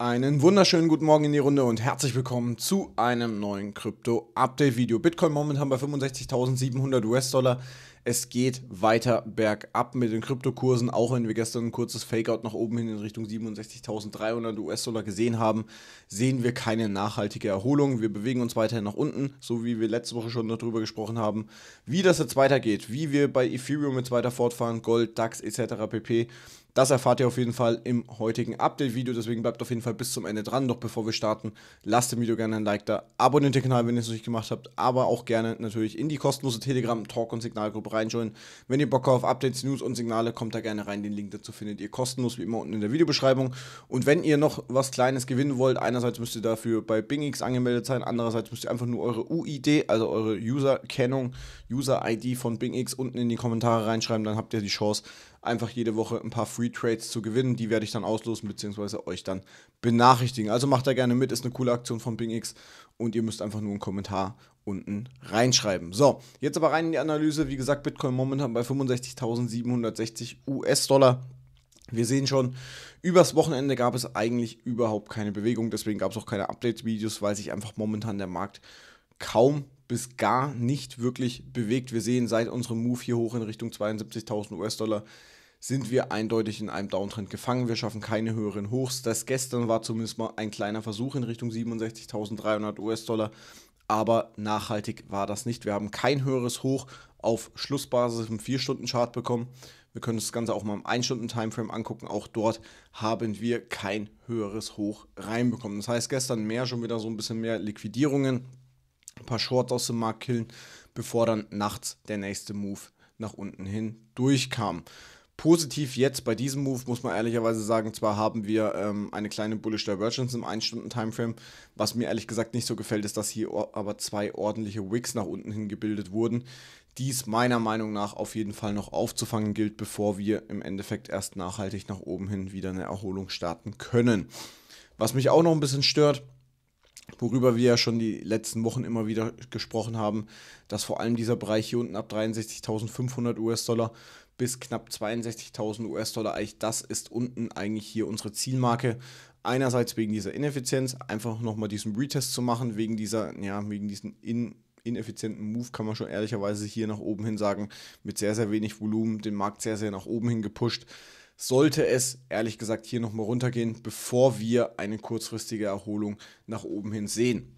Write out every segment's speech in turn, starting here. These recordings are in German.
Einen wunderschönen guten Morgen in die Runde und herzlich willkommen zu einem neuen Krypto-Update-Video. Bitcoin momentan bei 65.700 US-Dollar. Es geht weiter bergab mit den Kryptokursen, auch wenn wir gestern ein kurzes Fakeout nach oben hin in Richtung 67.300 US-Dollar gesehen haben, sehen wir keine nachhaltige Erholung. Wir bewegen uns weiterhin nach unten, so wie wir letzte Woche schon darüber gesprochen haben, wie das jetzt weitergeht, wie wir bei Ethereum jetzt weiter fortfahren, Gold, DAX etc. pp. Das erfahrt ihr auf jeden Fall im heutigen Update-Video, deswegen bleibt auf jeden Fall bis zum Ende dran. Doch bevor wir starten, lasst dem Video gerne ein Like da, abonniert den Kanal, wenn ihr es noch nicht gemacht habt, aber auch gerne natürlich in die kostenlose Telegram, Talk und Signalgruppe reinschauen. Wenn ihr Bock auf Updates, News und Signale, kommt da gerne rein. Den Link dazu findet ihr kostenlos wie immer unten in der Videobeschreibung. Und wenn ihr noch was Kleines gewinnen wollt, einerseits müsst ihr dafür bei BingX angemeldet sein, andererseits müsst ihr einfach nur eure UID, also eure User-Kennung, User-ID von BingX unten in die Kommentare reinschreiben, dann habt ihr die Chance einfach jede Woche ein paar Free Trades zu gewinnen. Die werde ich dann auslosen bzw. euch dann benachrichtigen. Also macht da gerne mit, ist eine coole Aktion von BingX und ihr müsst einfach nur einen Kommentar unten reinschreiben. So, jetzt aber rein in die Analyse. Wie gesagt, Bitcoin momentan bei 65.760 US-Dollar. Wir sehen schon, übers Wochenende gab es eigentlich überhaupt keine Bewegung, deswegen gab es auch keine Update-Videos, weil sich einfach momentan der Markt kaum bis gar nicht wirklich bewegt. Wir sehen seit unserem Move hier hoch in Richtung 72.000 US-Dollar sind wir eindeutig in einem Downtrend gefangen. Wir schaffen keine höheren Hochs. Das gestern war zumindest mal ein kleiner Versuch in Richtung 67.300 US-Dollar, aber nachhaltig war das nicht. Wir haben kein höheres Hoch auf Schlussbasis im 4-Stunden-Chart bekommen. Wir können das Ganze auch mal im 1-Stunden-Timeframe angucken. Auch dort haben wir kein höheres Hoch reinbekommen. Das heißt, gestern mehr, schon wieder so ein bisschen mehr Liquidierungen, ein paar Shorts aus dem Markt killen, bevor dann nachts der nächste Move nach unten hin durchkam. Positiv jetzt bei diesem Move muss man ehrlicherweise sagen, zwar haben wir ähm, eine kleine Bullish Divergence im 1-Stunden-Timeframe. Was mir ehrlich gesagt nicht so gefällt, ist, dass hier aber zwei ordentliche Wicks nach unten hin gebildet wurden. Dies meiner Meinung nach auf jeden Fall noch aufzufangen gilt, bevor wir im Endeffekt erst nachhaltig nach oben hin wieder eine Erholung starten können. Was mich auch noch ein bisschen stört, worüber wir ja schon die letzten Wochen immer wieder gesprochen haben, dass vor allem dieser Bereich hier unten ab 63.500 US-Dollar bis knapp 62.000 US-Dollar. Eigentlich das ist unten eigentlich hier unsere Zielmarke. Einerseits wegen dieser Ineffizienz, einfach nochmal diesen Retest zu machen, wegen dieser, ja, wegen diesen in ineffizienten Move, kann man schon ehrlicherweise hier nach oben hin sagen, mit sehr, sehr wenig Volumen, den Markt sehr, sehr nach oben hin gepusht. Sollte es ehrlich gesagt hier nochmal runtergehen, bevor wir eine kurzfristige Erholung nach oben hin sehen.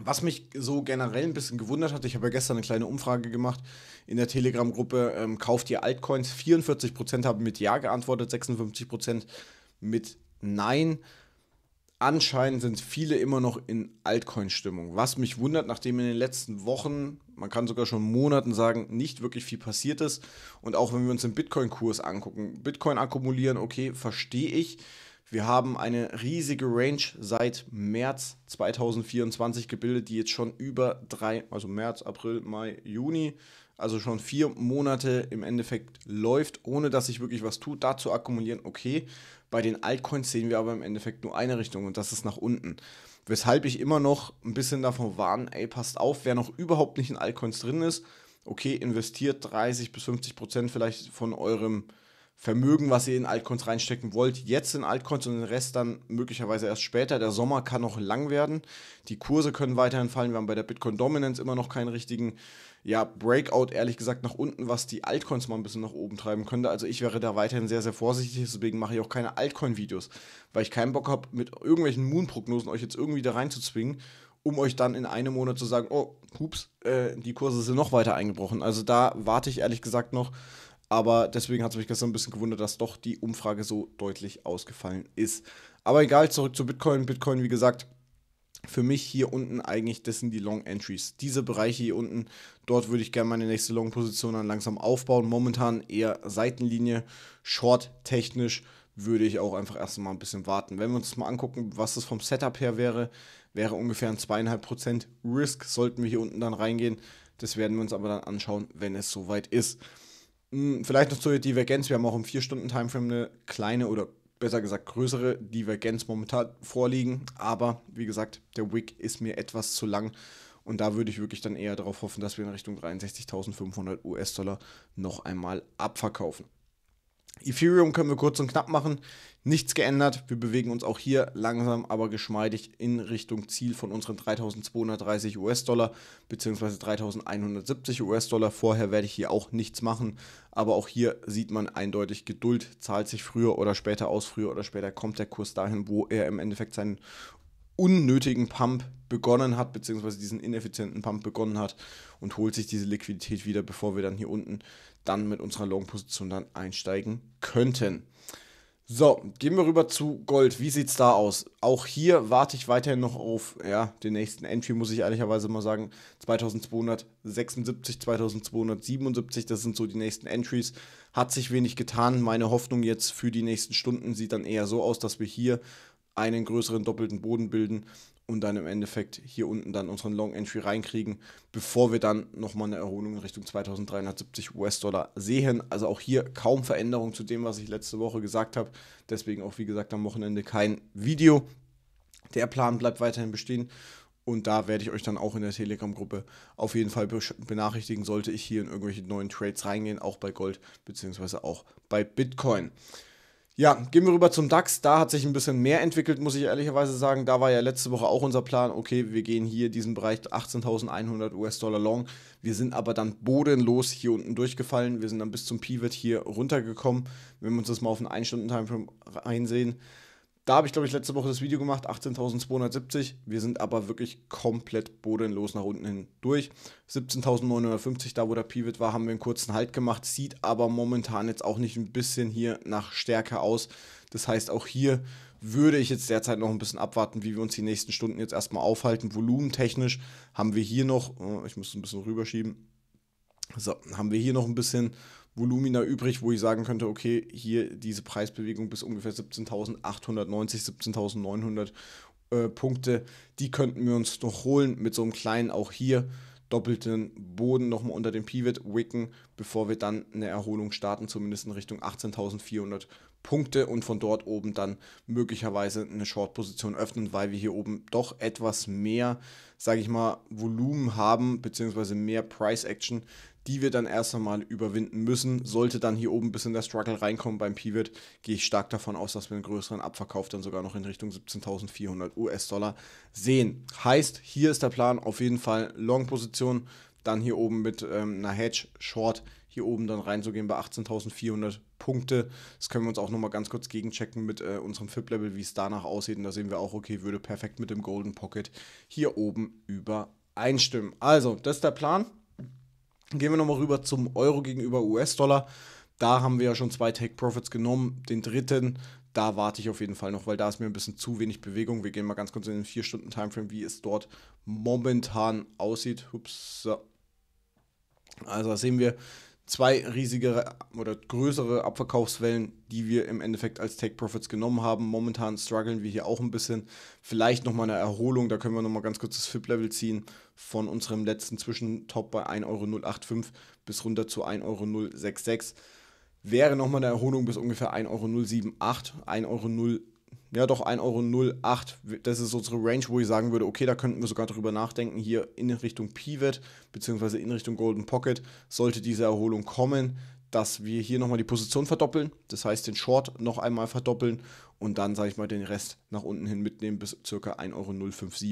Was mich so generell ein bisschen gewundert hat, ich habe ja gestern eine kleine Umfrage gemacht in der Telegram-Gruppe, ähm, kauft ihr Altcoins? 44% haben mit Ja geantwortet, 56% mit Nein. Anscheinend sind viele immer noch in Altcoin-Stimmung. Was mich wundert, nachdem in den letzten Wochen, man kann sogar schon Monaten sagen, nicht wirklich viel passiert ist. Und auch wenn wir uns den Bitcoin-Kurs angucken, Bitcoin akkumulieren, okay, verstehe ich. Wir haben eine riesige Range seit März 2024 gebildet, die jetzt schon über drei, also März, April, Mai, Juni, also schon vier Monate im Endeffekt läuft, ohne dass sich wirklich was tut. Dazu akkumulieren, okay. Bei den Altcoins sehen wir aber im Endeffekt nur eine Richtung und das ist nach unten. Weshalb ich immer noch ein bisschen davon warne, ey, passt auf, wer noch überhaupt nicht in Altcoins drin ist, okay, investiert 30 bis 50 Prozent vielleicht von eurem Vermögen, was ihr in Altcoins reinstecken wollt, jetzt in Altcoins und den Rest dann möglicherweise erst später. Der Sommer kann noch lang werden. Die Kurse können weiterhin fallen. Wir haben bei der Bitcoin Dominance immer noch keinen richtigen ja, Breakout, ehrlich gesagt, nach unten, was die Altcoins mal ein bisschen nach oben treiben könnte. Also ich wäre da weiterhin sehr, sehr vorsichtig. Deswegen mache ich auch keine Altcoin-Videos, weil ich keinen Bock habe, mit irgendwelchen Moon-Prognosen euch jetzt irgendwie da reinzuzwingen um euch dann in einem Monat zu sagen, oh, hups, äh, die Kurse sind noch weiter eingebrochen. Also da warte ich ehrlich gesagt noch aber deswegen hat es mich gestern ein bisschen gewundert, dass doch die Umfrage so deutlich ausgefallen ist. Aber egal, zurück zu Bitcoin. Bitcoin, wie gesagt, für mich hier unten eigentlich, das sind die Long Entries. Diese Bereiche hier unten, dort würde ich gerne meine nächste Long-Position dann langsam aufbauen. Momentan eher Seitenlinie, short technisch würde ich auch einfach erstmal ein bisschen warten. Wenn wir uns mal angucken, was das vom Setup her wäre, wäre ungefähr ein 2,5% Risk, sollten wir hier unten dann reingehen. Das werden wir uns aber dann anschauen, wenn es soweit ist. Hm, vielleicht noch zur Divergenz. Wir haben auch im 4-Stunden-Timeframe eine kleine oder besser gesagt größere Divergenz momentan vorliegen. Aber wie gesagt, der Wick ist mir etwas zu lang. Und da würde ich wirklich dann eher darauf hoffen, dass wir in Richtung 63.500 US-Dollar noch einmal abverkaufen. Ethereum können wir kurz und knapp machen. Nichts geändert. Wir bewegen uns auch hier langsam, aber geschmeidig in Richtung Ziel von unseren 3230 US-Dollar bzw. 3170 US-Dollar. Vorher werde ich hier auch nichts machen, aber auch hier sieht man eindeutig, Geduld zahlt sich früher oder später aus. Früher oder später kommt der Kurs dahin, wo er im Endeffekt seinen unnötigen Pump begonnen hat, beziehungsweise diesen ineffizienten Pump begonnen hat und holt sich diese Liquidität wieder, bevor wir dann hier unten dann mit unserer Long-Position dann einsteigen könnten. So, gehen wir rüber zu Gold. Wie sieht es da aus? Auch hier warte ich weiterhin noch auf ja, den nächsten Entry, muss ich ehrlicherweise mal sagen. 2276, 2277, das sind so die nächsten Entries. Hat sich wenig getan. Meine Hoffnung jetzt für die nächsten Stunden sieht dann eher so aus, dass wir hier einen größeren doppelten Boden bilden und dann im Endeffekt hier unten dann unseren Long Entry reinkriegen, bevor wir dann nochmal eine Erholung in Richtung 2370 US-Dollar sehen. Also auch hier kaum Veränderung zu dem, was ich letzte Woche gesagt habe. Deswegen auch, wie gesagt, am Wochenende kein Video. Der Plan bleibt weiterhin bestehen. Und da werde ich euch dann auch in der Telegram-Gruppe auf jeden Fall benachrichtigen, sollte ich hier in irgendwelche neuen Trades reingehen, auch bei Gold bzw. auch bei Bitcoin. Ja, gehen wir rüber zum DAX. Da hat sich ein bisschen mehr entwickelt, muss ich ehrlicherweise sagen. Da war ja letzte Woche auch unser Plan, okay, wir gehen hier diesen Bereich 18.100 US-Dollar long. Wir sind aber dann bodenlos hier unten durchgefallen. Wir sind dann bis zum Pivot hier runtergekommen. Wenn wir uns das mal auf einen 1-Stunden-Timeframe einsehen, da habe ich, glaube ich, letzte Woche das Video gemacht, 18.270. Wir sind aber wirklich komplett bodenlos nach unten hindurch. 17.950, da wo der Pivot war, haben wir einen kurzen Halt gemacht. Sieht aber momentan jetzt auch nicht ein bisschen hier nach Stärke aus. Das heißt, auch hier würde ich jetzt derzeit noch ein bisschen abwarten, wie wir uns die nächsten Stunden jetzt erstmal aufhalten. Volumentechnisch haben wir hier noch, äh, ich muss ein bisschen rüberschieben, so, haben wir hier noch ein bisschen Volumina übrig, wo ich sagen könnte, okay, hier diese Preisbewegung bis ungefähr 17.890, 17.900 äh, Punkte, die könnten wir uns noch holen mit so einem kleinen auch hier doppelten Boden nochmal unter dem Pivot wicken, bevor wir dann eine Erholung starten, zumindest in Richtung 18.400 Punkte und von dort oben dann möglicherweise eine Short-Position öffnen, weil wir hier oben doch etwas mehr, sage ich mal, Volumen haben, beziehungsweise mehr Price-Action, die wir dann erst einmal überwinden müssen. Sollte dann hier oben ein bisschen der Struggle reinkommen beim Pivot, gehe ich stark davon aus, dass wir einen größeren Abverkauf dann sogar noch in Richtung 17.400 US-Dollar sehen. Heißt, hier ist der Plan auf jeden Fall Long-Position, dann hier oben mit ähm, einer Hedge, Short, hier oben dann reinzugehen bei 18.400 Punkte. Das können wir uns auch nochmal ganz kurz gegenchecken mit äh, unserem FIP-Level, wie es danach aussieht. Und da sehen wir auch, okay, würde perfekt mit dem Golden Pocket hier oben übereinstimmen. Also, das ist der Plan. Gehen wir nochmal rüber zum Euro gegenüber US-Dollar. Da haben wir ja schon zwei Take-Profits genommen. Den dritten, da warte ich auf jeden Fall noch, weil da ist mir ein bisschen zu wenig Bewegung. Wir gehen mal ganz kurz in den 4-Stunden-Timeframe, wie es dort momentan aussieht. Ups. So. Also sehen wir, zwei riesige oder größere Abverkaufswellen, die wir im Endeffekt als Take Profits genommen haben. Momentan strugglen wir hier auch ein bisschen. Vielleicht nochmal eine Erholung, da können wir nochmal ganz kurz das FIP-Level ziehen von unserem letzten Zwischentop bei 1,085 Euro bis runter zu 1,066 Euro. Wäre nochmal eine Erholung bis ungefähr 1,078 Euro. 1,0 ja doch 1,08 Euro. Das ist unsere Range, wo ich sagen würde, okay, da könnten wir sogar drüber nachdenken, hier in Richtung Pivot bzw. in Richtung Golden Pocket sollte diese Erholung kommen, dass wir hier nochmal die Position verdoppeln, das heißt den Short noch einmal verdoppeln und dann, sage ich mal, den Rest nach unten hin mitnehmen bis ca. 1,057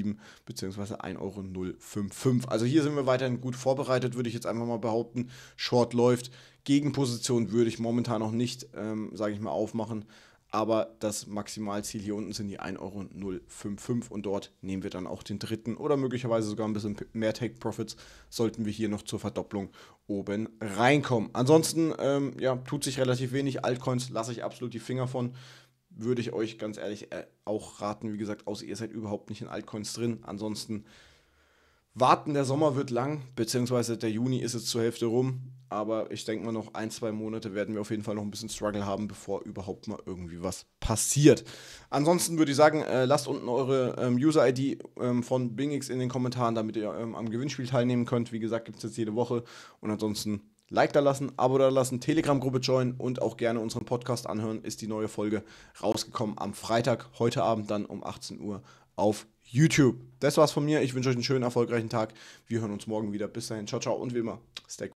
Euro bzw. 1,055 Euro. Also hier sind wir weiterhin gut vorbereitet, würde ich jetzt einfach mal behaupten. Short läuft. Gegenposition würde ich momentan noch nicht, ähm, sage ich mal, aufmachen aber das Maximalziel hier unten sind die 1,055 Euro und dort nehmen wir dann auch den dritten oder möglicherweise sogar ein bisschen mehr Take Profits, sollten wir hier noch zur Verdopplung oben reinkommen. Ansonsten, ähm, ja, tut sich relativ wenig. Altcoins lasse ich absolut die Finger von. Würde ich euch ganz ehrlich äh, auch raten, wie gesagt, außer ihr seid überhaupt nicht in Altcoins drin. Ansonsten warten, der Sommer wird lang, beziehungsweise der Juni ist jetzt zur Hälfte rum. Aber ich denke mal, noch ein, zwei Monate werden wir auf jeden Fall noch ein bisschen Struggle haben, bevor überhaupt mal irgendwie was passiert. Ansonsten würde ich sagen, äh, lasst unten eure ähm, User-ID ähm, von BingX in den Kommentaren, damit ihr ähm, am Gewinnspiel teilnehmen könnt. Wie gesagt, gibt es jetzt jede Woche. Und ansonsten Like da lassen, Abo da lassen, Telegram-Gruppe joinen und auch gerne unseren Podcast anhören. Ist die neue Folge rausgekommen am Freitag, heute Abend dann um 18 Uhr auf YouTube. Das war's von mir. Ich wünsche euch einen schönen, erfolgreichen Tag. Wir hören uns morgen wieder. Bis dahin. Ciao, ciao und wie immer. Stay